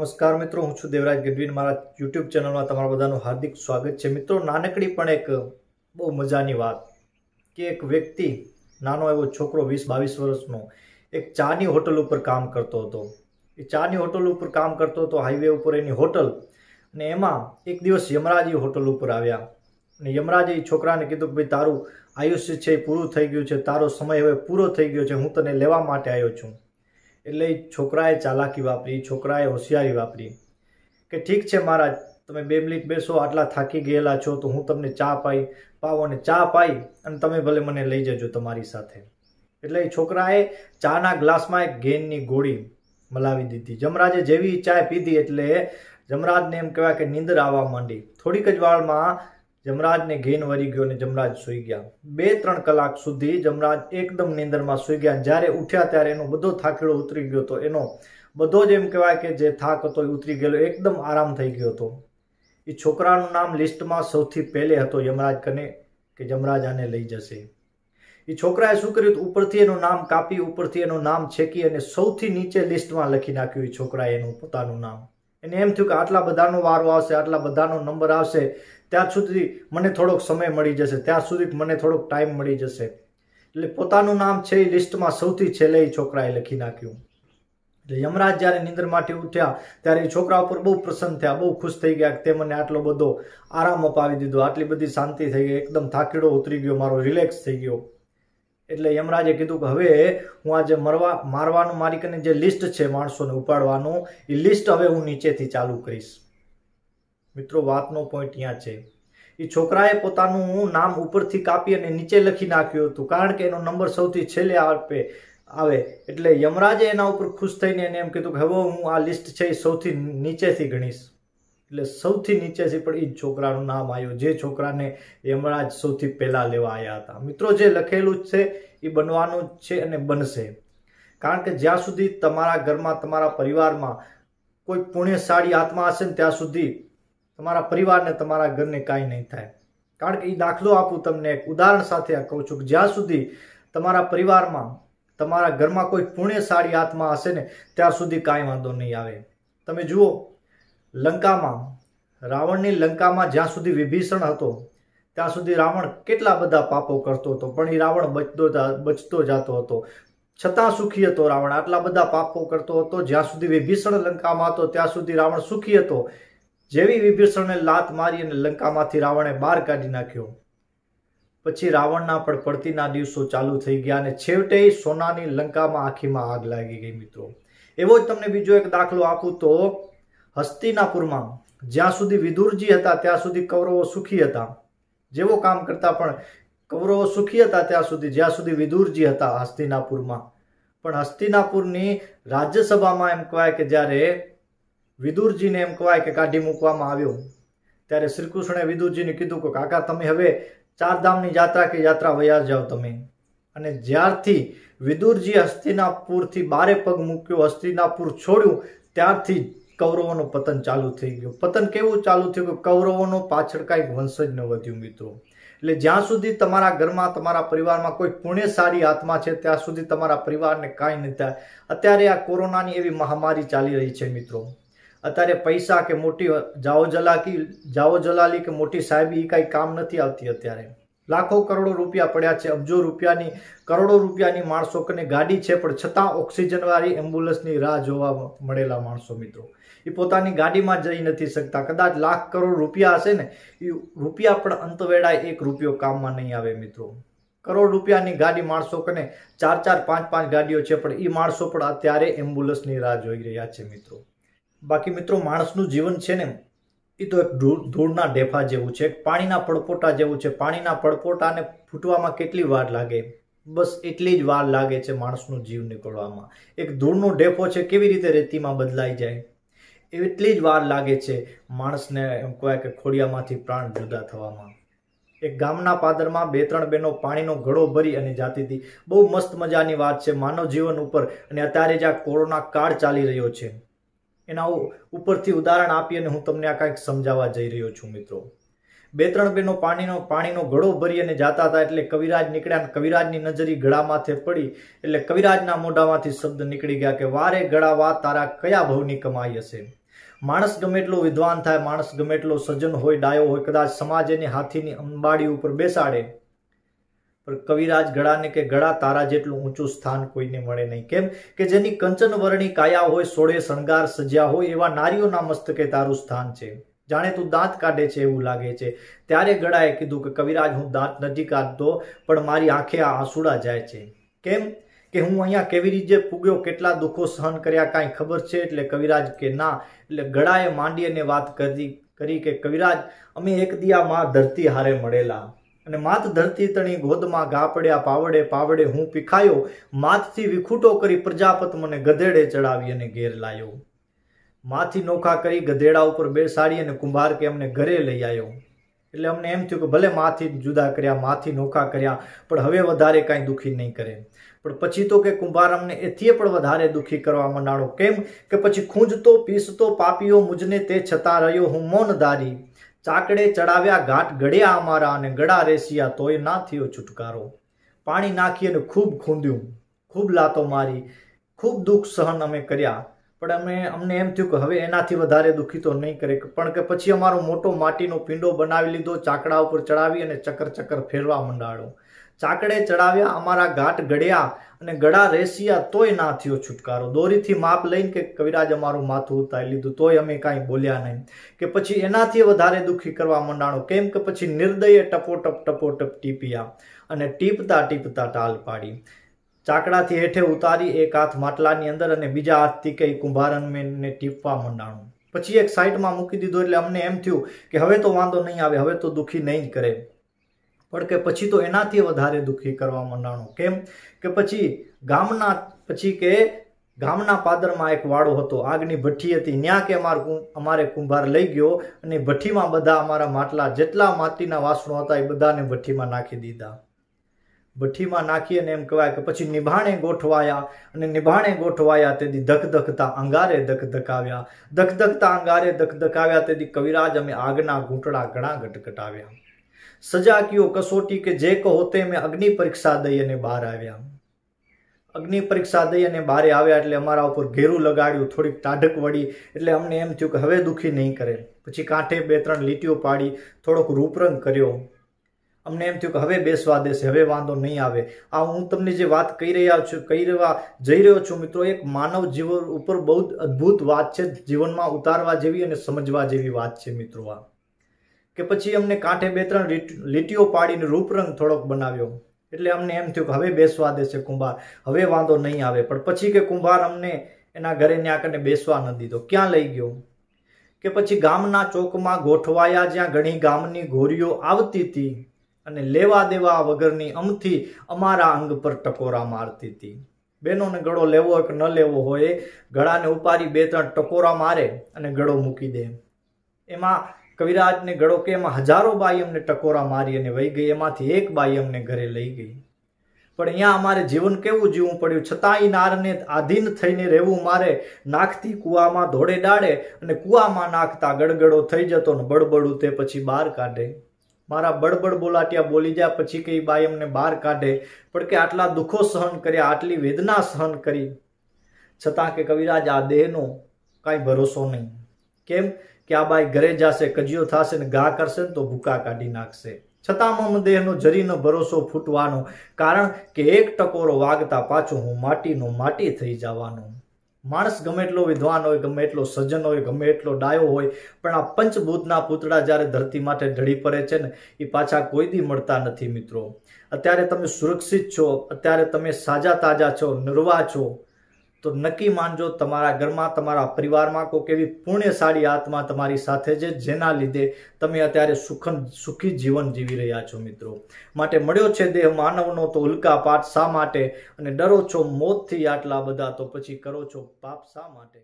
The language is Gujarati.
નમસ્કાર મિત્રો હું છું દેવરાજ ગઢવી મારા યુટ્યુબ ચેનલમાં તમારા બધાનું હાર્દિક સ્વાગત છે મિત્રો નાનકડી પણ એક બહુ મજાની વાત કે એક વ્યક્તિ નાનો એવો છોકરો વીસ બાવીસ વર્ષનો એક ચાની હોટલ ઉપર કામ કરતો હતો એ ચાની હોટલ ઉપર કામ કરતો હતો હાઈવે ઉપર એની હોટલ અને એમાં એક દિવસ યમરાજી હોટલ ઉપર આવ્યા અને યમરાજે છોકરાને કીધું કે ભાઈ તારું આયુષ્ય છે એ પૂરું થઈ ગયું છે તારો સમય હવે પૂરો થઈ ગયો છે હું તને લેવા માટે આવ્યો છું એટલે છોકરાએ ચાલાકી વાપરી છોકરાએ હોશિયારી વાપરી કે ઠીક છે મહારાજ તમે બે મિનિટ બેસો આટલા થાકી ગયેલા છો તો હું તમને ચા પાઈ પાવો અને ચા પાઈ અને તમે ભલે મને લઈ જજો તમારી સાથે એટલે એ છોકરાએ ચાના ગ્લાસમાં એક ગેનની ગોળી મલાવી દીધી જમરાજે જેવી ચા પીધી એટલે જમરાજને એમ કહેવાય કે નીંદર આવવા માંડી થોડીક જ વાળમાં જમરાજને ઘેન વરી ગયો અને જમરાજ સૂઈ ગયા બે ત્રણ કલાક સુધી જમરાજ એકદમ નીંદરમાં સૂઈ ગયા જ્યારે ઉઠ્યા ત્યારે એનો બધો થાકેડો ઉતરી ગયો હતો એનો બધો જ એમ કહેવાય કે જે થાક હતો એ ઉતરી ગયેલો એકદમ આરામ થઈ ગયો હતો એ છોકરાનું નામ લિસ્ટમાં સૌથી પહેલે હતો યમરાજ કને કે જમરાજ આને લઈ જશે એ છોકરાએ શું કર્યું ઉપરથી એનું નામ કાપી ઉપરથી એનું નામ છેકી અને સૌથી નીચે લિસ્ટમાં લખી નાખ્યું એ છોકરાએ એનું પોતાનું નામ એને એમ થયું કે આટલા બધાનો વારો આવશે આટલા બધાનો નંબર આવશે ત્યાં સુધી મને થોડોક સમય મળી જશે ત્યાં સુધી મને થોડોક ટાઈમ મળી જશે એટલે પોતાનું નામ છે એ લિસ્ટમાં સૌથી છેલ્લે એ છોકરાએ લખી નાખ્યું એટલે યમરાજ જ્યારે નિંદરમાંથી ઉઠ્યા ત્યારે એ છોકરા ઉપર બહુ પ્રસન્ન થયા બહુ ખુશ થઈ ગયા કે તે મને આટલો બધો આરામ અપાવી દીધો આટલી બધી શાંતિ થઈ ગઈ એકદમ થાકીડો ઉતરી ગયો મારો રિલેક્સ થઈ ગયો એટલે યમરાજે કીધું કે હવે હું આજે મરવા મારવાનું મારી કરીને જે લિસ્ટ છે માણસોને ઉપાડવાનું એ લિસ્ટ હવે હું નીચેથી ચાલુ કરીશ મિત્રો વાતનો પોઈન્ટ ત્યાં છે એ છોકરાએ પોતાનું નામ ઉપરથી કાપી અને નીચે લખી નાખ્યું હતું કારણ કે એનો નંબર સૌથી છેલ્લે આપે આવે એટલે યમરાજે એના ઉપર ખુશ થઈને એને એમ કીધું કે હવે હું આ લિસ્ટ છે એ સૌથી નીચેથી ગણીશ એટલે સૌથી નીચે છે પણ એ છોકરાનું નામ આવ્યું જે છોકરાને હમણાં જ સૌથી પહેલાં લેવા આવ્યા હતા મિત્રો જે લખેલું છે એ બનવાનું જ છે અને બનશે કારણ કે જ્યાં સુધી તમારા ઘરમાં તમારા પરિવારમાં કોઈ પુણ્યશાળી આત્મા હશે ને ત્યાં સુધી તમારા પરિવારને તમારા ઘરને કાંઈ નહીં થાય કારણ કે એ દાખલો આપું તમને એક ઉદાહરણ સાથે કહું છું કે જ્યાં સુધી તમારા પરિવારમાં તમારા ઘરમાં કોઈ પુણ્યશાળી આત્મા હશે ને ત્યાં સુધી કાંઈ વાંધો નહીં આવે તમે જુઓ લંકામાં રાવણની લંકામાં જ્યાં સુધી વિભીષણ હતો ત્યાં સુધી રાવણ કેટલા બધા પાપો કરતો હતો પણ એ રાવણ બચતો બચતો જતો હતો છતાં સુખી હતો રાવણ આટલા બધા પાપો કરતો હતો જ્યાં સુધી વિભીષણ લંકામાં હતો ત્યાં સુધી રાવણ સુખી હતો જેવી વિભીષણને લાત મારી અને લંકામાંથી રાવણે બહાર કાઢી નાખ્યો પછી રાવણના પણ પડતીના દિવસો ચાલુ થઈ ગયા અને છેવટે સોનાની લંકામાં આખીમાં આગ લાગી ગઈ મિત્રો એવો જ તમને બીજો એક દાખલો આપું તો હસ્તિનાપુરમાં જ્યાં સુધી વિદુરજી હતા ત્યાં સુધી કૌરવો સુખી હતા જેવો કામ કરતા પણ કૌરવો સુખી હતા ત્યાં સુધી જ્યાં સુધી વિદુરજી હતા હસ્તિનાપુરમાં પણ હસ્તિનાપુરની રાજ્યસભામાં એમ કહેવાય કે જ્યારે વિદુરજીને એમ કહેવાય કે કાઢી મૂકવામાં આવ્યો ત્યારે શ્રી કૃષ્ણે વિદુરજીને કીધું કે કાકા તમે હવે ચારધામની યાત્રા કે યાત્રા વયા જાઓ તમે અને જ્યારથી વિદુરજી હસ્તિનાપુરથી બારે પગ મૂક્યો હસ્તિનાપુર છોડ્યું ત્યારથી કૌરવોનો પતન ચાલુ થઈ ગયો પતન કેવું ચાલુ થયું કે કૌરવોનો પાછળ કાંઈક વંશજ ન વધ્યું મિત્રો એટલે જ્યાં સુધી તમારા ઘરમાં તમારા પરિવારમાં કોઈ પુણ્યશાળી આત્મા છે ત્યાં સુધી તમારા પરિવારને કાંઈ નહીં થાય અત્યારે આ કોરોનાની એવી મહામારી ચાલી રહી છે મિત્રો અત્યારે પૈસા કે મોટી જાઓ જલાકી જાઓ જલાલી કે મોટી સાહેબી એ કાંઈ કામ નથી આવતી અત્યારે લાખો કરોડો રૂપિયા પડ્યા છે અબજો રૂપિયાની કરોડો રૂપિયાની માણસો કને ગાડી છે પણ છતાં ઓક્સિજનવાળી એમ્બ્યુલન્સની રાહ જોવા મળેલા માણસો મિત્રો એ પોતાની ગાડીમાં જઈ નથી શકતા કદાચ લાખ કરોડ રૂપિયા હશે ને એ રૂપિયા પણ અંતવેળાએ એક રૂપિયો કામમાં નહીં આવે મિત્રો કરોડ રૂપિયાની ગાડી માણસો કને ચાર ચાર પાંચ પાંચ ગાડીઓ છે પણ એ માણસો પણ અત્યારે એમ્બ્યુલન્સની રાહ જોઈ રહ્યા છે મિત્રો બાકી મિત્રો માણસનું જીવન છે ને એ તો એક ધૂળના ઢેફા જેવું છે પાણીના પડપોટા જેવું છે પાણીના પડપોટાને ફૂટવામાં કેટલી વાર લાગે બસ એટલી જ વાર લાગે છે માણસનું જીવ નીકળવામાં એક ધૂળનો ઢેફો છે કેવી રીતે રેતીમાં બદલાઈ જાય એટલી જ વાર લાગે છે માણસને એમ કહેવાય કે ખોડિયામાંથી પ્રાણ જુદા થવામાં એક ગામના પાદરમાં બે ત્રણ બહેનો પાણીનો ઘડો ભરી અને જાતી બહુ મસ્ત મજાની વાત છે માનવ જીવન ઉપર અને અત્યારે જ આ કોરોના કાળ ચાલી રહ્યો છે એના ઉપરથી ઉદાહરણ આપી અને હું તમને આ કાંઈક સમજાવવા જઈ રહ્યો છું મિત્રો બે ત્રણ બેનો પાણીનો પાણીનો ઘડો ભરી અને જાતા હતા એટલે કવિરાજ નીકળ્યા અને કવિરાજની નજરી ગળા માથે પડી એટલે કવિરાજના મોઢામાંથી શબ્દ નીકળી ગયા કે વારે ગળા વા તારા કયા ભવની કમાઈ હશે માણસ ગમે એટલો વિદ્વાન થાય માણસ ગમે એટલો સજ્જન હોય ડાયો હોય કદાચ સમાજ એની હાથીની અંબાડી ઉપર બેસાડે પર કવિરાજ ગળાને કે ગળા તારા જેટલું ઊંચું સ્થાન કોઈને મળે નહીં કેમ કે જેની કંચનવર્ણી કાયા હોય સોળે શણગાર સજ્યા હોય એવા નારીઓના મસ્તકે તારું સ્થાન છે જાણે તું દાંત કાઢે છે એવું લાગે છે ત્યારે ગળાએ કીધું કે કવિરાજ હું દાંત નથી કાઢતો પણ મારી આંખે આ આંસુડા જાય છે કેમ કે હું અહીંયા કેવી રીતે પૂગ્યો કેટલા દુઃખો સહન કર્યા કાંઈ ખબર છે એટલે કવિરાજ કે ના એટલે ગળાએ માંડીને વાત કરી કરી કે કવિરાજ અમે એક દિયામાં ધરતી હારે મળેલા અને માત ધરતી તણી ગોદમાં ગાપડ્યા પાવડે પાવડે હું પીખાયો માથથી વિખૂટો કરી પ્રજાપત મને ગધેડે ચડાવી અને ઘેર લાયો માથી નોખા કરી ગધેડા ઉપર બેસાડી અને કુંભાર કે અમને ઘરે લઈ આવ્યો એટલે અમને એમ થયું કે ભલે માથી જુદા કર્યા માથી નોખા કર્યા પણ હવે વધારે કાંઈ દુઃખી નહીં કરે પણ પછી તો કે કુંભાર અમને એથી પણ વધારે દુઃખી કરવા મંડાણો કેમ કે પછી ખૂંજતો પીસતો પાપીઓ મુજને તે છતાં રહ્યો હું મૌન મૌનધારી ચાકડે ચડાવ્યા ઘાટ ગળ્યા અમારા અને ગળા રેસિયા તોય ના થયો છુટકારો પાણી નાખી અને ખૂબ ખૂંદ્યું ખૂબ લાતો મારી ખૂબ દુઃખ સહન અમે કર્યા પણ અમે અમને એમ થયું કે હવે એનાથી વધારે દુઃખી તો નહીં કરે પણ કે પછી અમારો મોટો માટીનો પીંડો બનાવી લીધો ચાકડા ઉપર ચડાવી અને ચક્કર ચક્કર ફેરવા મંડાળો ચાકડે ચડાવ્યા અમારા ઘાટ ગળ્યા અને ગળા રેસિયા તોય ના થયો છુટકારો દોરીથી માપ લઈને કે કવિરાજ અમારું માથું ઉતારી લીધું તોય અમે કાંઈ બોલ્યા નહીં કે પછી એનાથી વધારે દુઃખી કરવા મંડાણો કેમ કે પછી નિર્દયે ટપોટપ ટપોટપ ટીપ્યા અને ટીપતા ટીપતા ટાલ પાડી ચાકડાથી હેઠે ઉતારી એક હાથ માટલાની અંદર અને બીજા હાથથી કંઈ કુંભારનને ટીપવા મંડાણું પછી એક સાઈડમાં મૂકી દીધો એટલે અમને એમ થયું કે હવે તો વાંધો નહીં આવે હવે તો દુઃખી નહીં જ કરે પણ કે પછી તો એનાથી વધારે દુઃખી કરવા મંડાણો કેમ કે પછી ગામના પછી કે ગામના પાદરમાં એક વાડો હતો આગની ભઠ્ઠી હતી ત્યાં કે અમાર અમારે કુંભાર લઈ ગયો અને ભઠ્ઠીમાં બધા અમારા માટલા જેટલા માટીના વાસણો હતા એ બધાને ભઠ્ઠીમાં નાખી દીધા ભઠ્ઠીમાં નાખી અને એમ કહેવાય કે પછી નિભાણે ગોઠવાયા અને નિભાણે ગોઠવાયા તેથી ધકધકતા અંગારે ધકધકાવ્યા ધકધકતા અંગારે ધકધકાવ્યા તેથી કવિરાજ અમે આગના ઘૂંટડા ઘણા ગટગટાવ્યા સજા કયો કસોટી કે જે કહો તે મેં અગ્નિ પરીક્ષા દઈ અને બહાર આવ્યા અગ્નિ પરીક્ષા દઈ અને બહાર આવ્યા એટલે અમારા ઉપર ઘેરું લગાડ્યું થોડીક ટાઢક વળી એટલે અમને એમ થયું કે હવે દુઃખી નહીં કરે પછી કાંઠે બે ત્રણ લીટીઓ પાડી થોડોક રૂપરંગ કર્યો અમને એમ થયું કે હવે બેસવા દેશે હવે વાંધો નહીં આવે આ હું તમને જે વાત કહી રહ્યા છું કહી રહ્યા જઈ રહ્યો છું મિત્રો એક માનવ જીવન ઉપર બહુ અદ્ભુત વાત છે જીવનમાં ઉતારવા જેવી અને સમજવા જેવી વાત છે મિત્રો આ કે પછી અમને કાંઠે બે ત્રણ લીટીઓ પાડીને રૂપરંગ થોડોક બનાવ્યો એટલે અમને એમ થયું કે હવે બેસવા દેશે કુંભાર હવે વાંધો નહીં આવે પણ પછી કે કુંભાર અમને એના ઘરે ને આકરને બેસવા ન દીધો ક્યાં લઈ ગયો કે પછી ગામના ચોકમાં ગોઠવાયા જ્યાં ઘણી ગામની ગોરીઓ આવતી હતી અને લેવા દેવા વગરની અમથી અમારા અંગ પર ટકોરા મારતી હતી બહેનોને ગળો લેવો કે ન લેવો હોય ગળાને ઉપાડી બે ત્રણ ટકોરા મારે અને ગળો મૂકી દે એમાં કવિરાજને ગળો કે એમાં હજારો બાઈ અમને ટકોરા મારી અને વહી ગઈ એમાંથી એક બાઈ અમને ઘરે લઈ ગઈ પણ અહીંયા અમારે જીવન કેવું જીવવું પડ્યું છતાંય નારને આધીન થઈને રહેવું મારે નાખતી કૂવામાં ધોળે ડાળે અને કૂવામાં નાખતા ગડગડો થઈ જતો ને બડબડું તે પછી બહાર કાઢે મારા બડબડ બોલાટિયા બોલી જાય પછી કઈ બાઈ અમને બહાર કાઢે પણ કે આટલા દુઃખો સહન કર્યા આટલી વેદના સહન કરી છતાં કે કવિરાજ આ દેહનો કાંઈ ભરોસો નહીં કેમ કે આ બાઈ ઘરે જશે કજિયો થશે ને ઘા કરશે ને તો ભૂકા કાઢી નાખશે છતાં મમદેહનો જરીનો ભરોસો ફૂટવાનો કારણ કે એક ટકોરો વાગતા પાછું હું માટીનો માટી થઈ જવાનો માણસ ગમે એટલો વિદ્વાન હોય ગમે એટલો સજ્જન હોય ગમે એટલો ડાયો હોય પણ આ પંચભૂતના પૂતળા જ્યારે ધરતી માટે ઢળી પડે છે ને એ પાછા કોઈ દી મળતા નથી મિત્રો અત્યારે તમે સુરક્ષિત છો અત્યારે તમે સાજા તાજા છો નિર્વાહ છો તો નક્કી માનજો તમારા ઘરમાં તમારા પરિવારમાં કોઈક એવી પુણ્યશાળી આત્મા તમારી સાથે છે જેના લીધે તમે અત્યારે સુખન સુખી જીવન જીવી રહ્યા છો મિત્રો માટે મળ્યો છે દેહ માનવનો તો ઉલ્કા પાઠ શા માટે અને ડરો છો મોતથી આટલા બધા તો પછી કરો છો પાપ શા માટે